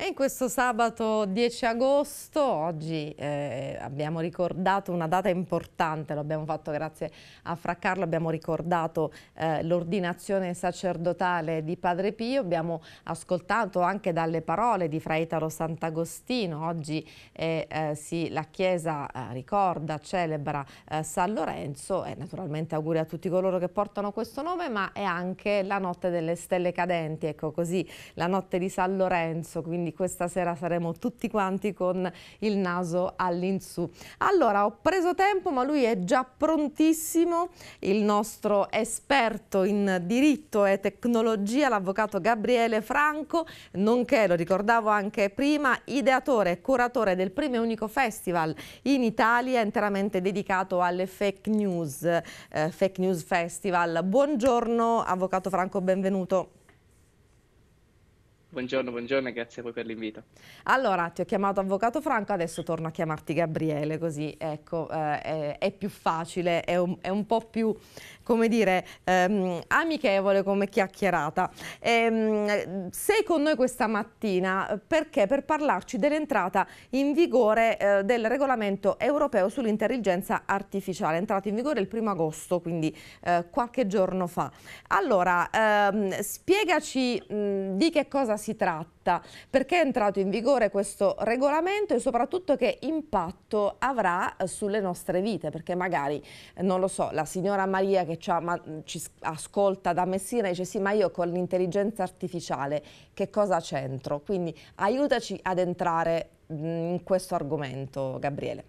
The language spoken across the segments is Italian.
E in questo sabato 10 agosto, oggi eh, abbiamo ricordato una data importante, lo abbiamo fatto grazie a Fra Carlo, abbiamo ricordato eh, l'ordinazione sacerdotale di Padre Pio, abbiamo ascoltato anche dalle parole di Fra Italo Sant'Agostino, oggi eh, eh sì, la Chiesa eh, ricorda, celebra eh, San Lorenzo e naturalmente auguri a tutti coloro che portano questo nome, ma è anche la notte delle stelle cadenti, ecco così, la notte di San Lorenzo, quindi quindi questa sera saremo tutti quanti con il naso all'insù. Allora, ho preso tempo, ma lui è già prontissimo, il nostro esperto in diritto e tecnologia, l'avvocato Gabriele Franco, nonché, lo ricordavo anche prima, ideatore e curatore del primo e unico festival in Italia interamente dedicato alle fake news, eh, Fake News Festival. Buongiorno, avvocato Franco, benvenuto. Buongiorno, buongiorno e grazie a voi per l'invito. Allora, ti ho chiamato Avvocato Franco, adesso torno a chiamarti Gabriele, così ecco, eh, è, è, più facile, è un, è un, po' più, come dire, ehm, amichevole come chiacchierata. Ehm, sei con noi questa mattina perché per parlarci dell'entrata in vigore eh, del regolamento europeo sull'intelligenza artificiale, entrata in vigore il primo agosto, quindi eh, qualche giorno fa. Allora, ehm, spiegaci mh, di che cosa si si tratta, perché è entrato in vigore questo regolamento e soprattutto che impatto avrà eh, sulle nostre vite, perché magari, eh, non lo so, la signora Maria che ci, ha, ma, ci ascolta da Messina dice sì, ma io con l'intelligenza artificiale che cosa c'entro? Quindi aiutaci ad entrare mm, in questo argomento, Gabriele.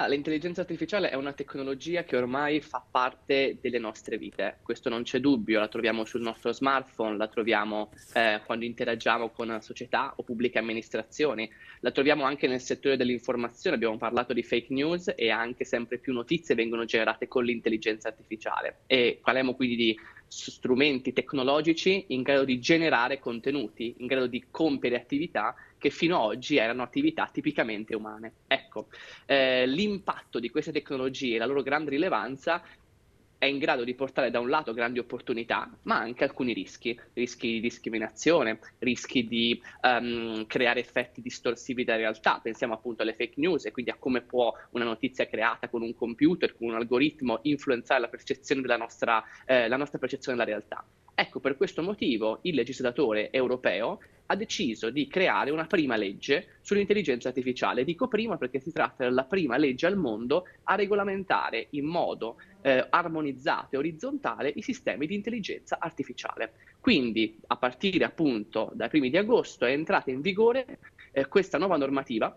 Ah, l'intelligenza artificiale è una tecnologia che ormai fa parte delle nostre vite, questo non c'è dubbio, la troviamo sul nostro smartphone, la troviamo eh, quando interagiamo con società o pubbliche amministrazioni, la troviamo anche nel settore dell'informazione, abbiamo parlato di fake news e anche sempre più notizie vengono generate con l'intelligenza artificiale e parliamo quindi di strumenti tecnologici in grado di generare contenuti, in grado di compiere attività che fino ad oggi erano attività tipicamente umane. Ecco, eh, l'impatto di queste tecnologie e la loro grande rilevanza è in grado di portare da un lato grandi opportunità, ma anche alcuni rischi, rischi di discriminazione, rischi di um, creare effetti distorsivi della realtà. Pensiamo appunto alle fake news e quindi a come può una notizia creata con un computer, con un algoritmo, influenzare la percezione della nostra, eh, la nostra percezione della realtà. Ecco, per questo motivo il legislatore europeo ha deciso di creare una prima legge sull'intelligenza artificiale. Dico prima perché si tratta della prima legge al mondo a regolamentare in modo eh, armonizzato e orizzontale i sistemi di intelligenza artificiale. Quindi, a partire appunto dai primi di agosto è entrata in vigore eh, questa nuova normativa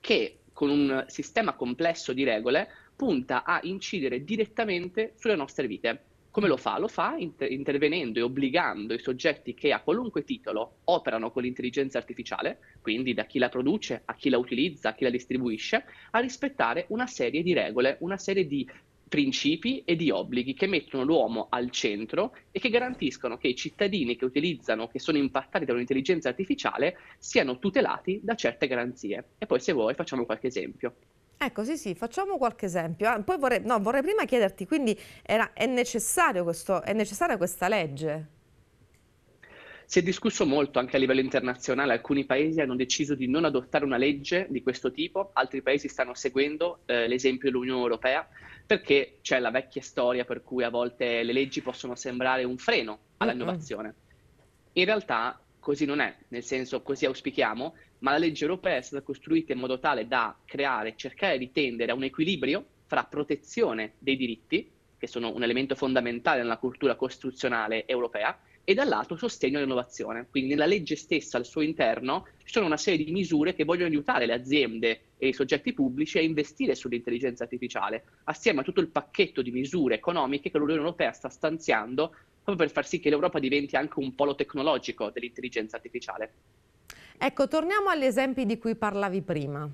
che con un sistema complesso di regole punta a incidere direttamente sulle nostre vite come lo fa? Lo fa inter- intervenendo e obbligando i soggetti che a qualunque titolo operano con l'intelligenza artificiale, quindi da chi la produce a chi la utilizza, a chi la distribuisce, a rispettare una serie di regole, una serie di principi e di obblighi che mettono l'uomo al centro e che garantiscono che i cittadini che utilizzano, che sono impattati da un'intelligenza artificiale, siano tutelati da certe garanzie. E poi se vuoi facciamo qualche esempio. Ecco, sì, sì, facciamo qualche esempio. Ah, poi vorrei, no, vorrei prima chiederti, quindi era, è, questo, è necessaria questa legge? Si è discusso molto anche a livello internazionale, alcuni paesi hanno deciso di non adottare una legge di questo tipo, altri paesi stanno seguendo eh, l'esempio dell'Unione Europea, perché c'è la vecchia storia per cui a volte le leggi possono sembrare un freno all'innovazione. In realtà così non è, nel senso così auspichiamo ma la legge europea è stata costruita in modo tale da creare, cercare di tendere a un equilibrio fra protezione dei diritti, che sono un elemento fondamentale nella cultura costituzionale europea, e dall'altro sostegno all'innovazione. Quindi nella legge stessa al suo interno ci sono una serie di misure che vogliono aiutare le aziende e i soggetti pubblici a investire sull'intelligenza artificiale, assieme a tutto il pacchetto di misure economiche che l'Unione Europea sta stanziando proprio per far sì che l'Europa diventi anche un polo tecnologico dell'intelligenza artificiale. Ecco, torniamo agli esempi di cui parlavi prima.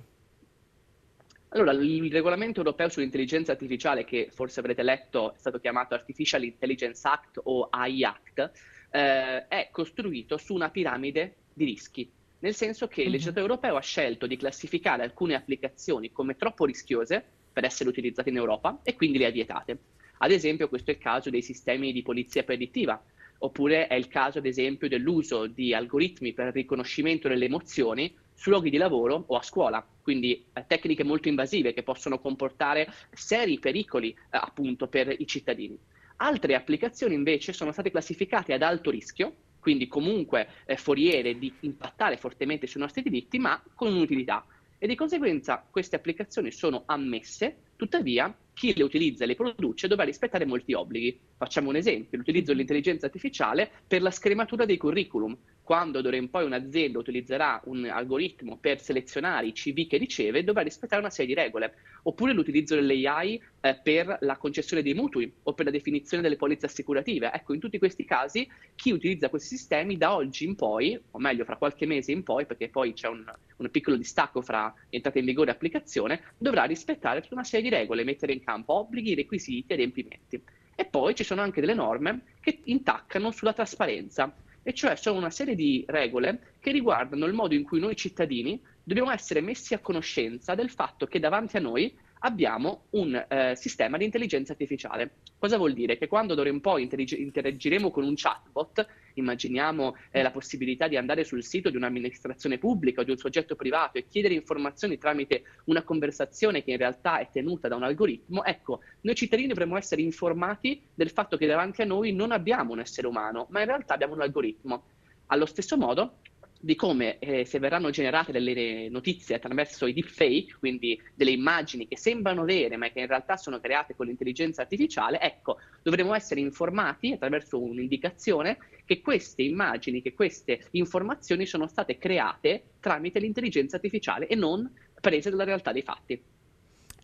Allora, il regolamento europeo sull'intelligenza artificiale, che forse avrete letto, è stato chiamato Artificial Intelligence Act o AI Act, eh, è costruito su una piramide di rischi, nel senso che il mhm. legislatore europeo ha scelto di classificare alcune applicazioni come troppo rischiose per essere utilizzate in Europa e quindi le ha vietate. Ad esempio, questo è il caso dei sistemi di polizia predittiva, Oppure è il caso, ad esempio, dell'uso di algoritmi per il riconoscimento delle emozioni su luoghi di lavoro o a scuola, quindi eh, tecniche molto invasive che possono comportare seri pericoli eh, appunto per i cittadini. Altre applicazioni invece sono state classificate ad alto rischio, quindi comunque eh, foriere di impattare fortemente sui nostri diritti, ma con un'utilità. E di conseguenza queste applicazioni sono ammesse, tuttavia chi le utilizza e le produce dovrà rispettare molti obblighi, Facciamo un esempio, l'utilizzo dell'intelligenza artificiale per la scrematura dei curriculum. Quando d'ora in poi un'azienda utilizzerà un algoritmo per selezionare i CV che riceve, dovrà rispettare una serie di regole. Oppure l'utilizzo dell'AI eh, per la concessione dei mutui o per la definizione delle polizze assicurative. Ecco, in tutti questi casi chi utilizza questi sistemi da oggi in poi, o meglio fra qualche mese in poi, perché poi c'è un, un piccolo distacco fra entrata in vigore e applicazione, dovrà rispettare tutta una serie di regole, mettere in campo obblighi, requisiti e adempimenti. E poi ci sono anche delle norme che intaccano sulla trasparenza, e cioè sono una serie di regole che riguardano il modo in cui noi cittadini dobbiamo essere messi a conoscenza del fatto che davanti a noi abbiamo un eh, sistema di intelligenza artificiale. Cosa vuol dire? Che quando d'ora in poi interag- interagiremo con un chatbot, immaginiamo eh, la possibilità di andare sul sito di un'amministrazione pubblica o di un soggetto privato e chiedere informazioni tramite una conversazione che in realtà è tenuta da un algoritmo, ecco, noi cittadini dovremmo essere informati del fatto che davanti a noi non abbiamo un essere umano, ma in realtà abbiamo un algoritmo. Allo stesso modo, di come eh, se verranno generate delle notizie attraverso i deepfake, quindi delle immagini che sembrano vere ma che in realtà sono create con l'intelligenza artificiale, ecco, dovremo essere informati attraverso un'indicazione che queste immagini, che queste informazioni sono state create tramite l'intelligenza artificiale e non prese dalla realtà dei fatti.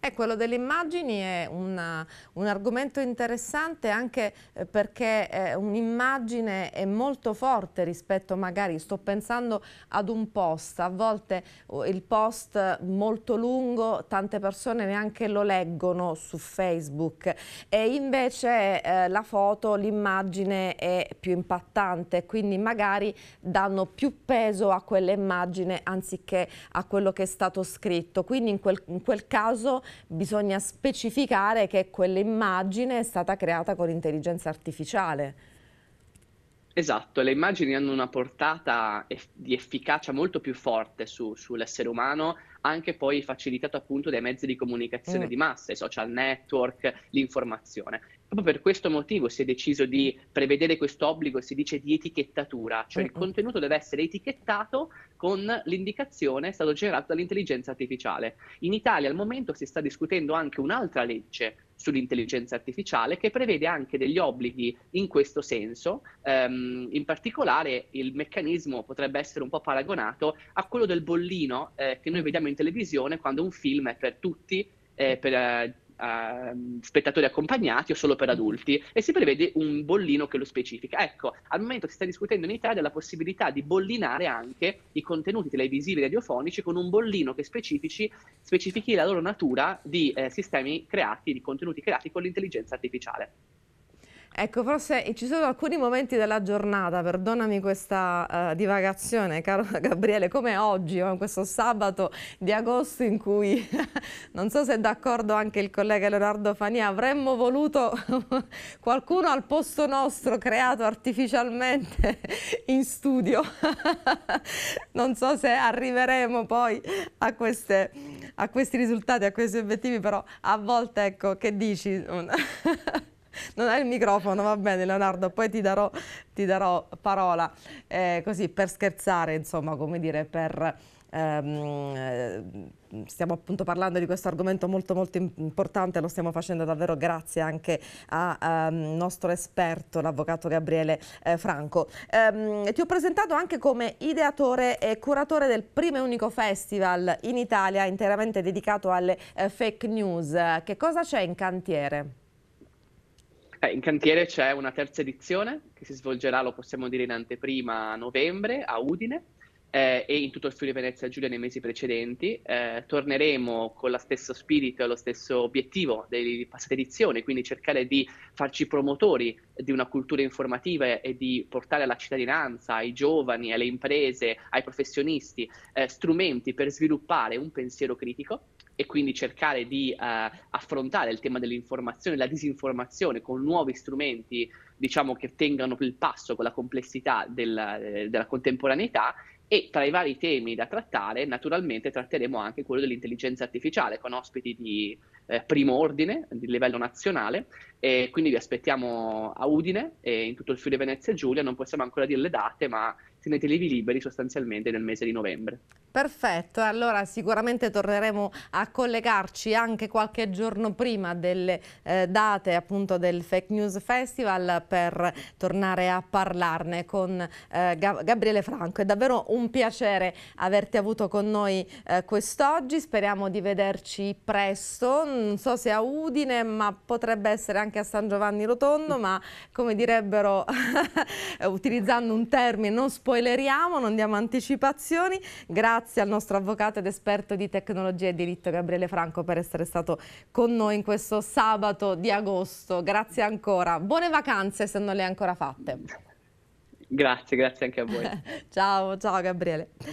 Eh, quello delle immagini è una, uh, un argomento interessante anche eh, perché eh, un'immagine è molto forte rispetto magari, sto pensando ad un post, a volte oh, il post molto lungo, tante persone neanche lo leggono su Facebook e invece eh, la foto, l'immagine è più impattante, quindi magari danno più peso a quell'immagine anziché a quello che è stato scritto. Quindi in quel, in quel caso bisogna specificare che quell'immagine è stata creata con intelligenza artificiale. Esatto, le immagini hanno una portata di efficacia molto più forte su, sull'essere umano anche poi facilitato appunto dai mezzi di comunicazione mm. di massa, i social network, l'informazione. Proprio per questo motivo si è deciso di prevedere questo obbligo, si dice di etichettatura, cioè mm. il contenuto deve essere etichettato con l'indicazione è stato generato dall'intelligenza artificiale. In Italia al momento si sta discutendo anche un'altra legge sull'intelligenza artificiale che prevede anche degli obblighi in questo senso, ehm, in particolare il meccanismo potrebbe essere un po' paragonato a quello del bollino eh, che noi vediamo in televisione quando un film è per tutti eh, per, eh, uh, spettatori accompagnati o solo per mm-hmm. adulti e si prevede un bollino che lo specifica. Ecco, al momento si sta discutendo in Italia la possibilità di bollinare anche i contenuti televisivi e radiofonici con un bollino che specifici, specifichi la loro natura di eh, sistemi creati, di contenuti creati con l'intelligenza artificiale. Ecco, forse ci sono alcuni momenti della giornata, perdonami questa uh, divagazione, caro Gabriele, come oggi, questo sabato di agosto in cui, non so se è d'accordo anche il collega Leonardo Fania, avremmo voluto qualcuno al posto nostro creato artificialmente in studio. non so se arriveremo poi a, queste, a questi risultati, a questi obiettivi, però a volte, ecco, che dici? non hai il microfono, va bene Leonardo, poi ti darò, ti darò parola eh, così per scherzare, insomma, come dire, per... Ehm, eh, stiamo appunto parlando di questo argomento molto molto importante, lo stiamo facendo davvero grazie anche al um, ehm, nostro esperto, l'avvocato Gabriele eh, Franco. Um, ti ho presentato anche come ideatore e curatore del primo e unico festival in Italia interamente dedicato alle eh, fake news. Che cosa c'è in cantiere? Eh, in cantiere c'è una terza edizione che si svolgerà, lo possiamo dire in anteprima, a novembre a Udine eh, e in tutto il Friuli Venezia Giulia nei mesi precedenti. Eh, torneremo con lo stesso spirito e lo stesso obiettivo delle passate edizioni, quindi cercare di farci promotori di una cultura informativa e di portare alla cittadinanza, ai giovani, alle imprese, ai professionisti eh, strumenti per sviluppare un pensiero critico e quindi cercare di eh, affrontare il tema dell'informazione e la disinformazione con nuovi strumenti diciamo, che tengano il passo con la complessità del, eh, della contemporaneità e tra i vari temi da trattare naturalmente tratteremo anche quello dell'intelligenza artificiale con ospiti di eh, primo ordine di livello nazionale e quindi vi aspettiamo a Udine e in tutto il Friuli Venezia e Giulia non possiamo ancora dire le date ma tenetevi liberi sostanzialmente nel mese di novembre. Perfetto, allora sicuramente torneremo a collegarci anche qualche giorno prima delle eh, date appunto del Fake News Festival per tornare a parlarne con eh, Gabriele Franco. È davvero un piacere averti avuto con noi eh, quest'oggi, speriamo di vederci presto, non so se a Udine ma potrebbe essere anche a San Giovanni Rotondo, ma come direbbero utilizzando un termine non sportivo spoileriamo, non diamo anticipazioni. Grazie al nostro avvocato ed esperto di tecnologia e diritto Gabriele Franco per essere stato con noi in questo sabato di agosto. Grazie ancora. Buone vacanze se non le hai ancora fatte. Grazie, grazie anche a voi. ciao, ciao Gabriele.